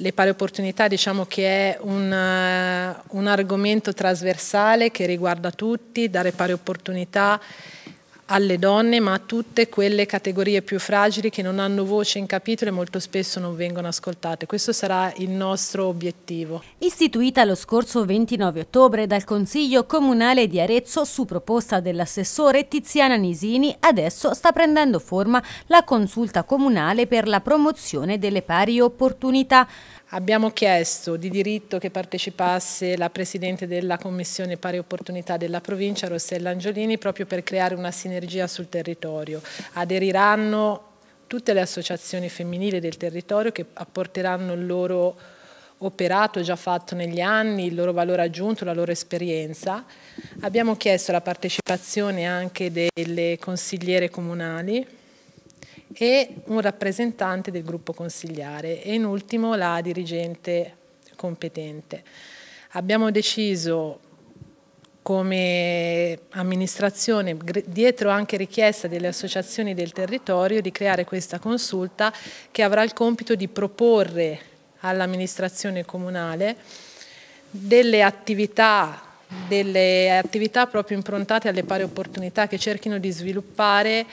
le pari opportunità diciamo che è un, eh, un argomento trasversale che riguarda tutti, dare pari opportunità alle donne ma a tutte quelle categorie più fragili che non hanno voce in capitolo e molto spesso non vengono ascoltate. Questo sarà il nostro obiettivo. Istituita lo scorso 29 ottobre dal Consiglio Comunale di Arezzo su proposta dell'assessore Tiziana Nisini, adesso sta prendendo forma la consulta comunale per la promozione delle pari opportunità. Abbiamo chiesto di diritto che partecipasse la Presidente della Commissione Pari Opportunità della provincia, Rossella Angiolini, proprio per creare una sinergia energia sul territorio. Aderiranno tutte le associazioni femminili del territorio che apporteranno il loro operato già fatto negli anni, il loro valore aggiunto, la loro esperienza. Abbiamo chiesto la partecipazione anche delle consigliere comunali e un rappresentante del gruppo consigliare e in ultimo la dirigente competente. Abbiamo deciso come amministrazione, dietro anche richiesta delle associazioni del territorio, di creare questa consulta che avrà il compito di proporre all'amministrazione comunale delle attività, delle attività proprio improntate alle pari opportunità che cerchino di sviluppare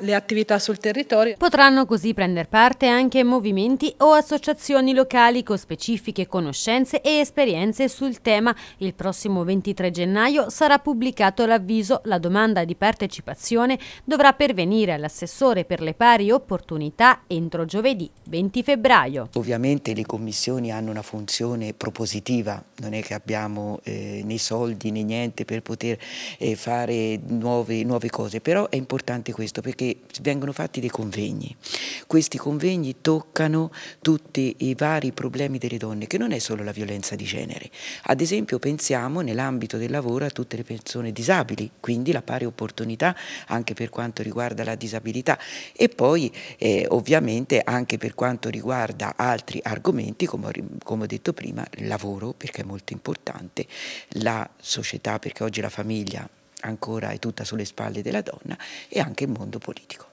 le attività sul territorio. Potranno così prendere parte anche movimenti o associazioni locali con specifiche conoscenze e esperienze sul tema. Il prossimo 23 gennaio sarà pubblicato l'avviso. La domanda di partecipazione dovrà pervenire all'assessore per le pari opportunità entro giovedì 20 febbraio. Ovviamente le commissioni hanno una funzione propositiva, non è che abbiamo eh, né soldi né niente per poter eh, fare nuove, nuove cose, però è importante questo perché che vengono fatti dei convegni. Questi convegni toccano tutti i vari problemi delle donne, che non è solo la violenza di genere. Ad esempio pensiamo nell'ambito del lavoro a tutte le persone disabili, quindi la pari opportunità anche per quanto riguarda la disabilità e poi eh, ovviamente anche per quanto riguarda altri argomenti, come, come ho detto prima, il lavoro perché è molto importante, la società perché oggi la famiglia ancora è tutta sulle spalle della donna e anche il mondo politico.